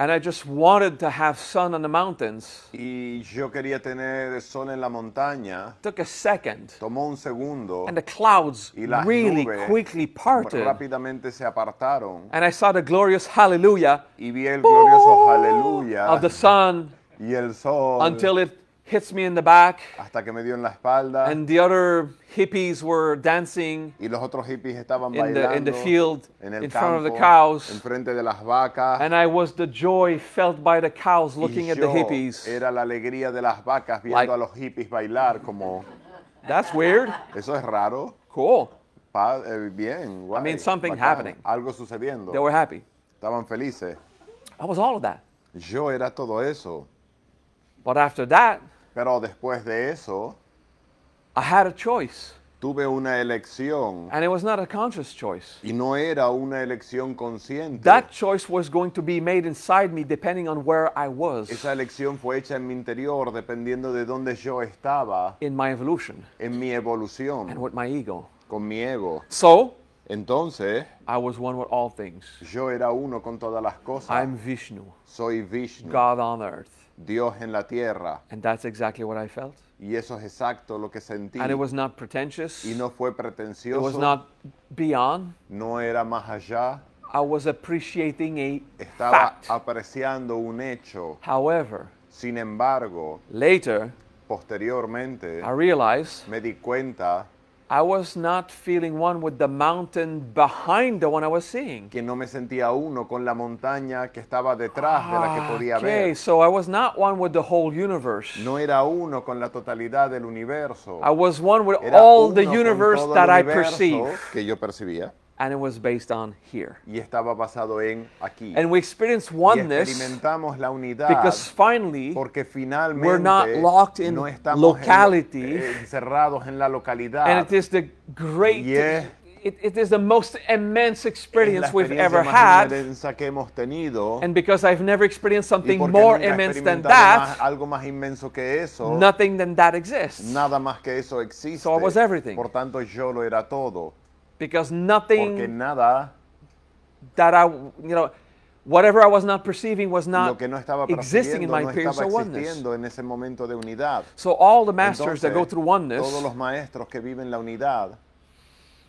And I just wanted to have sun on the mountains. Y yo quería tener sol en la montaña. Took a second. Tomó un segundo. And the clouds y las really nubes quickly parted. Rápidamente se apartaron. And I saw the glorious hallelujah. Y vi el glorioso hallelujah. Of the sun. Y el sol. Until it hits me in the back. Hasta que me dio en la espalda. And the other hippies were dancing. Y los otros hippies estaban in bailando. The, in the field, in campo, front of the cows. En frente de las vacas. And I was the joy felt by the cows looking at the hippies. Era la alegría de las vacas viendo like, a los hippies bailar como. That's weird. Eso es raro. Cool. Pa eh, bien. Guay, I mean something bacán. happening. Algo sucediendo. They were happy. Estaban felices. I was all of that. Yo era todo eso. But after that. Pero después de eso, I had a choice. Tuve una elección. And it was not a conscious choice. Y no era una elección consciente. That choice was going to be made inside me depending on where I was. Esa elección fue hecha en mi interior dependiendo de dónde yo estaba. In my evolution. En mi evolución. And with my ego. Con mi ego. So, entonces, I was one with all things. Yo era uno con todas las cosas. I'm Vishnu. Soy Vishnu. God on earth. Dios en la tierra. And that's exactly what I felt. Y eso es exacto lo que sentí. And it was not pretentious. Y no fue pretencioso. It was not beyond. No era más allá. I was appreciating a Estaba fact. apreciando un hecho. However, sin embargo, later, posteriormente, I realized me di cuenta I was not feeling one with the mountain behind the one I was seeing. Que no me sentía uno con la montaña que estaba detrás ah, de la que ah, podía okay. ver. so I was not one with the whole universe. No era uno con la totalidad del universo. I was one with era all the universe that I perceived. Que yo percibía and it was based on here. Y estaba basado en aquí. And we experienced oneness experimentamos la unidad because finally porque finalmente we're not locked in no locality. En, eh, encerrados en la localidad. And it is the great yeah. It, it is the most immense experience we've ever had. and because I've never experienced something more immense than that, más, eso, nothing than that exists. Nada más que eso existe. So I was everything. Por tanto, yo lo era todo because nothing Porque nada that I, you know, whatever I was not perceiving was not no existing in my no of oneness. So all the masters Entonces, that go through oneness, todos los maestros que viven la unidad,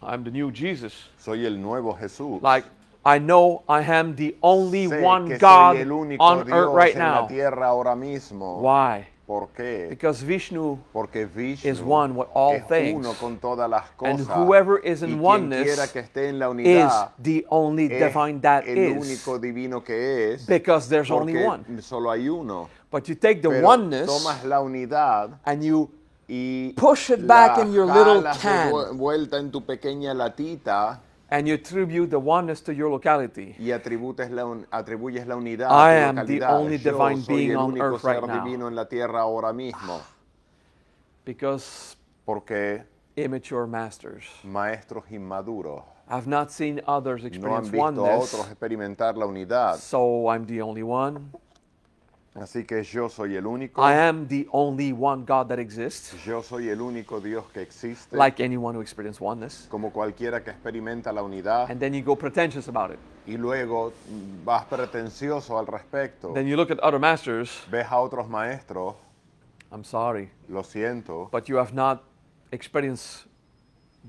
I'm the new Jesus. Soy el nuevo Jesús. Like I know I am the only sé one God on Dios earth right now. Why? ¿Por qué? Because Vishnu Porque Vishnu is one with all things. Uno con todas las cosas. And whoever is in oneness is the only divine that is. Because there's only one. Solo hay uno. But you take the Pero oneness tomas la unidad and you push it back in your little can. en tu pequeña latita and you attribute the oneness to your locality. Y atributes the atribuyes la unidad I am the only Yo divine being on earth right now en la tierra ahora mismo. because Porque immature masters maestros inmaduros have not seen others no han experience visto a otros experimentar la unidad. so I'm the only one. Así que yo soy el único. I am the only one God that exists. Yo soy el único Dios que existe. Like anyone who experiences oneness. Como cualquiera que experimenta la unidad. And then you go pretentious about it. Y luego vas pretencioso al respecto. Then you look at other masters. Ves a otros maestros. I'm sorry. Lo siento. But you have not experienced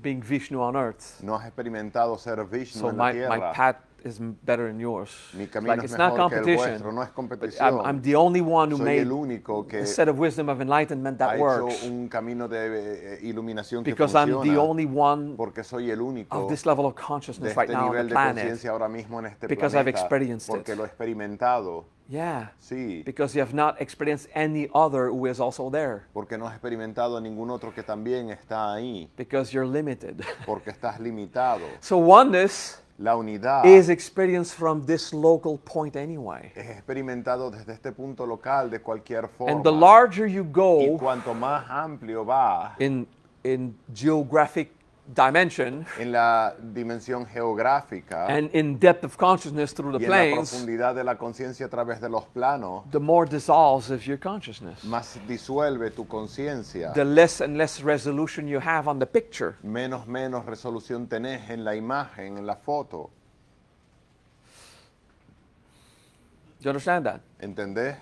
being Vishnu on earth. No has experimentado ser Vishnu so en my, la tierra. my path is better than yours. Mi like, it's mejor not competition. Que el no es i I'm, I'm, the only one who Soy made el único que instead of wisdom of enlightenment that works. un camino de eh, eh, iluminación because que I'm the only one porque soy el único of this level of consciousness este right now on the planet. Ahora mismo en este because planeta, I've experienced porque it. Lo he experimentado. Yeah. Sí. Because you have not experienced any other who is also there. Porque no has experimentado ningún otro que también está ahí. Because you're limited. porque estás limitado. So oneness La unidad is experienced from this local point anyway. es experimentado desde este punto local de cualquier forma. And the larger you go y cuanto más amplio va in, in geographic dimension in la dimensión geográfica and in depth of consciousness through the y en planes, la profundidad de la conciencia a través de los planos the more dissolves of your consciousness más disuelve tu conciencia the less and less resolution you have on the picture menos menos resolución tenés en la imagen en la foto Do you understand that entendés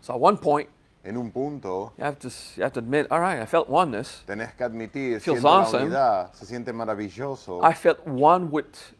so at one point en un punto. You have to, you have to admit, all right, I felt oneness. Tenés que admitir, Feels awesome. la unidad, se siente maravilloso. I felt one with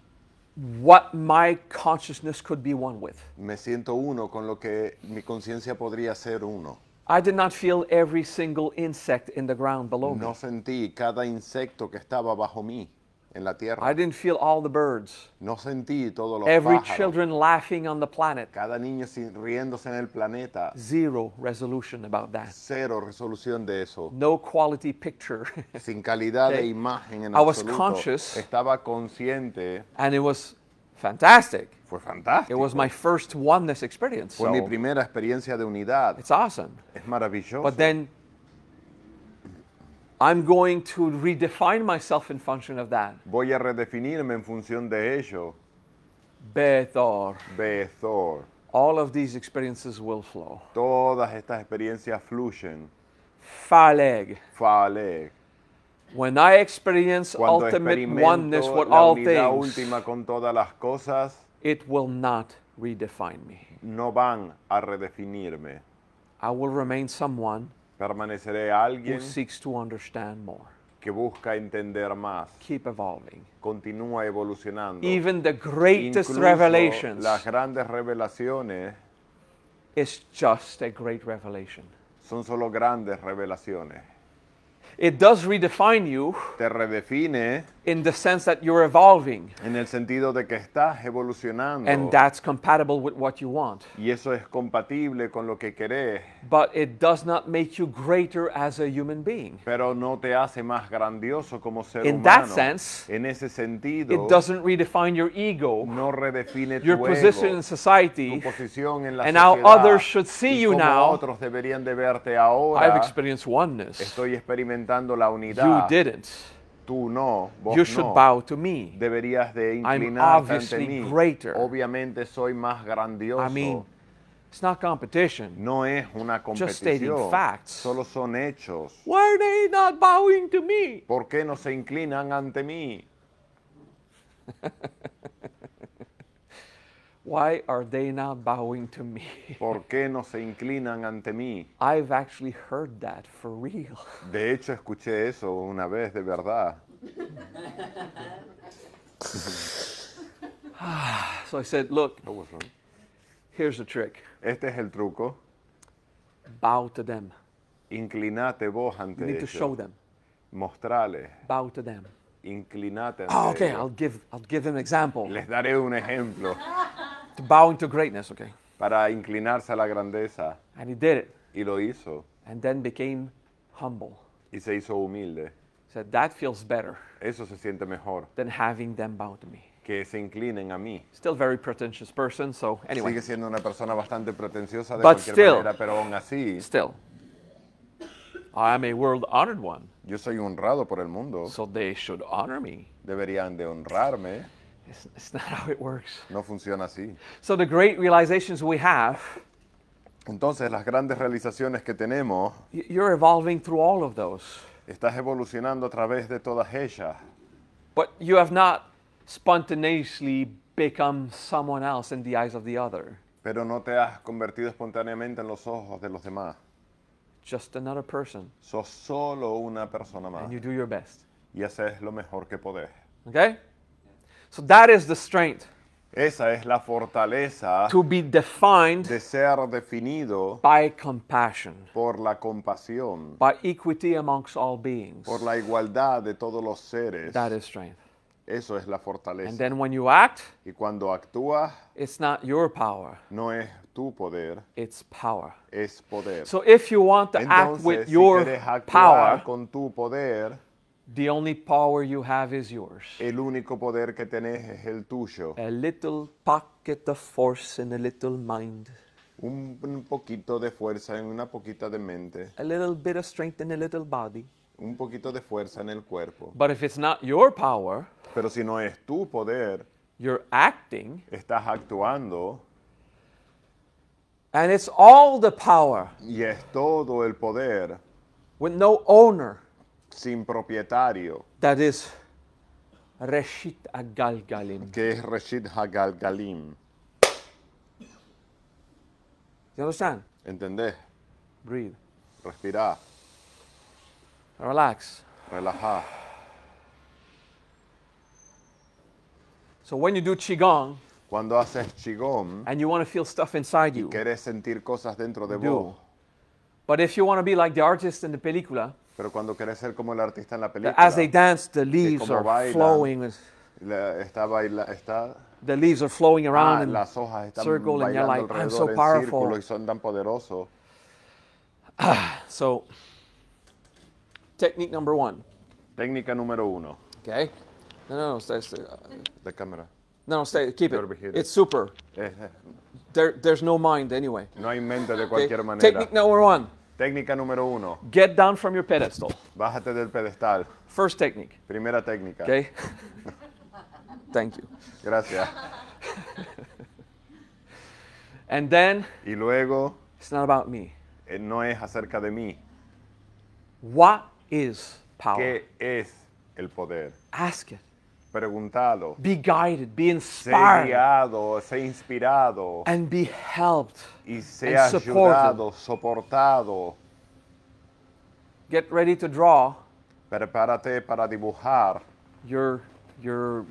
what my consciousness could be one with. Me siento uno con lo que mi conciencia podría ser uno. I did not feel every single insect in the ground below me. No sentí cada insecto que estaba bajo mí en la tierra. I didn't feel all the birds. No sentí todos los Every pájaros. children laughing on the planet. Cada niño sin, riéndose en el planeta. Zero resolution about that. Cero resolución de eso. No quality picture. sin calidad de imagen en I absoluto. was conscious. Estaba consciente. And it was fantastic. Fue fantástico. It was my first oneness experience. Fue so mi primera experiencia de unidad. It's awesome. Es maravilloso. But then I'm going to redefine myself in function of that. Voy a redefinirme en función de ello. Betor. Betor. All of these experiences will flow. Todas estas experiencias fluyen. Faleg. Faleg. When I experience Cuando ultimate oneness with all things, última con todas las cosas, it will not redefine me. No van a redefinirme. I will remain someone Permaneceré alguien who seeks to understand more. que busca entender más. Keep evolving. Continúa evolucionando. Even the greatest Incluso revelations las grandes revelaciones is just a great revelation. son solo grandes revelaciones. It does redefine you Te redefine in the sense that you're evolving. en el sentido de que estás evolucionando And that's compatible with what you want. y eso es compatible con lo que querés. But it does not make you greater as a human being. Pero no te hace más grandioso como ser In humano. that sense, en ese sentido, it doesn't redefine your ego, no redefine your tu position ego, in society, tu posición en la and sociedad, how others should see you now. Otros deberían de verte ahora. I've experienced oneness. Estoy experimentando la unidad. You didn't. Tú no, vos you should no. bow to me. Deberías de inclinarte I'm obviously ante mí. Greater. Obviamente soy más grandioso. I mean, it's not competition. No es una competición. Just stating facts. Solo son hechos. Why are they not bowing to me? ¿Por qué no se inclinan ante mí? Why are they not bowing to me? ¿Por qué no se inclinan ante mí? I've actually heard that for real. De hecho, escuché eso una vez de verdad. so I said, look, here's the trick. Este es el truco. Bow to them. Inclinate vos ante you need to show them. Mostrales. Bow to them. Inclinate ah, ante oh, okay, ellos. I'll give, I'll give them an example. Les daré un ejemplo. to bow into greatness, okay. Para inclinarse a la grandeza. And he did it. Y lo hizo. And then became humble. Y se hizo humilde. Said, that feels better. Eso se siente mejor. Than having them bow to me que se inclinen a mí. Still very pretentious person, so anyway. Sigue siendo una persona bastante pretenciosa de But cualquier still, manera, pero aún así. Still, I am a world honored one. Yo soy honrado por el mundo. So they should honor me. Deberían de honrarme. It's, it's not how it works. No funciona así. So the great realizations we have. Entonces las grandes realizaciones que tenemos. You're evolving through all of those. Estás evolucionando a través de todas ellas. But you have not spontaneously become someone else in the eyes of the other. Pero no te has convertido espontáneamente en los ojos de los demás. Just another person. Sos solo una persona más. And you do your best. Y haces lo mejor que podés. Okay? So that is the strength. Esa es la fortaleza to be defined de ser definido by compassion, por la compasión, by equity amongst all beings, por la igualdad de todos los seres. That is strength. Eso es la fortaleza. And then when you act, y cuando actúas, it's not your power. No es tu poder. It's power. Es poder. So if you want to Entonces, act with si your power, con tu poder, the only power you have is yours. El único poder que tenés es el tuyo. A little pocket of force in a little mind. Un, un poquito de fuerza en una poquita de mente. A little bit of strength in a little body un poquito de fuerza en el cuerpo. But if it's not your power, pero si no es tu poder, you're acting, estás actuando. And it's all the power. Y es todo el poder. With no owner. Sin propietario. That is Reshit Hagalgalim. Que es Reshit Hagalgalim. You understand? ¿Entendés? Breathe. Respirar. Relax. Relajar. So when you do qigong, cuando haces qigong, and you want to feel stuff inside you, quieres sentir cosas dentro de vos. But if you want to be like the artist in the película, pero cuando quieres ser como el artista en la película, as they dance, the leaves are bailan, flowing. La, está baila, está, the leaves are flowing ah, around ah, and las hojas están circle, and you're like, I'm so powerful. Y son tan poderoso. so Technique number one. Técnica número uno. Okay. No, no, no. Stay, stay. The uh, camera. No, stay. Keep it. It's super. Eh, eh. there, there's no mind anyway. No hay mente de cualquier okay. manera. Technique number one. Técnica número uno. Get down from your pedestal. Bájate del pedestal. First technique. Primera técnica. Okay. Thank you. Gracias. and then. Y luego. It's not about me. Eh, no es acerca de mí. What is power. ¿Qué es el poder? Ask it. Preguntado. Be guided, be inspired. Sé guiado, sé inspirado. And be helped. Y sé and ayudado, supported. soportado. Get ready to draw. Prepárate para dibujar. Your, your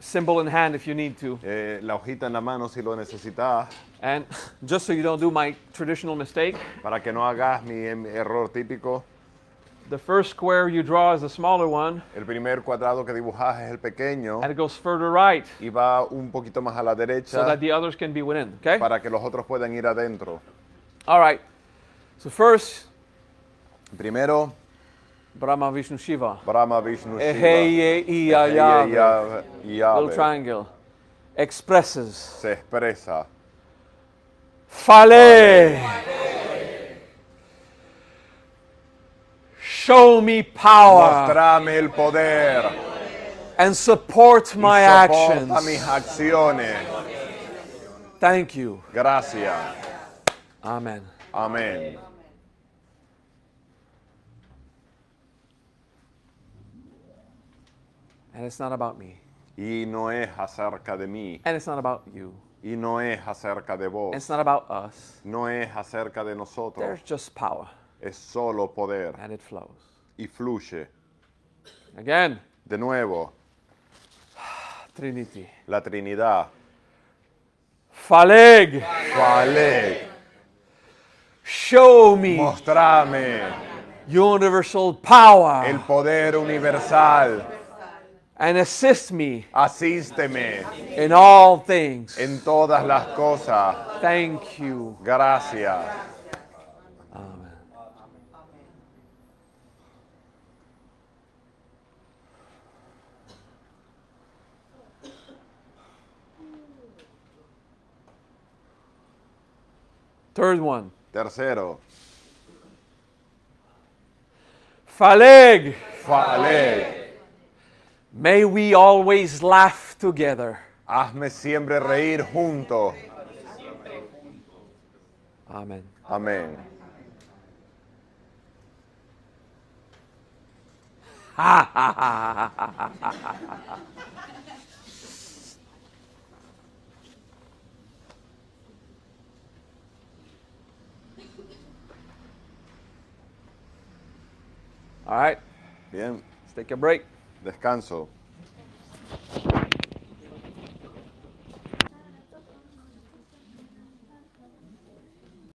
symbol in hand if you need to. Eh, la hojita en la mano si lo necesitas. And just so you don't do my traditional mistake. Para que no hagas mi em, error típico. The first square you draw is the smaller one. El primer cuadrado que dibujas es el pequeño. And it goes further right. Y va un poquito más a la derecha. So that the others can be within, okay? Para que los otros puedan ir adentro. All right. So first. Primero. Brahma Vishnu Shiva. Brahma Vishnu Shiva. Ehe ye Yave. Little triangle. Expresses. Se expresa. Fale. Fale. Show me power. Mostrame el poder. And support my actions. mis acciones. Thank you. Gracias. Amen. Amen. And it's not about me. Y no es acerca de mí. And it's not about you. Y no es acerca de vos. And it's not about us. No es acerca de nosotros. There's just power. Es solo poder. And it flows. Y fluye. Again. De nuevo. Trinity. La Trinidad. Faleg. Faleg. Show me. Mostrame. Universal power. El poder universal. And assist me. Asísteme. In all things. En todas las cosas. Thank you. Gracias. Third one. Tercero. Faleg. Faleg. May we always laugh together. Hazme siempre reír junto. Amén. Amén. All right. Bien. Let's take a break. Descanso.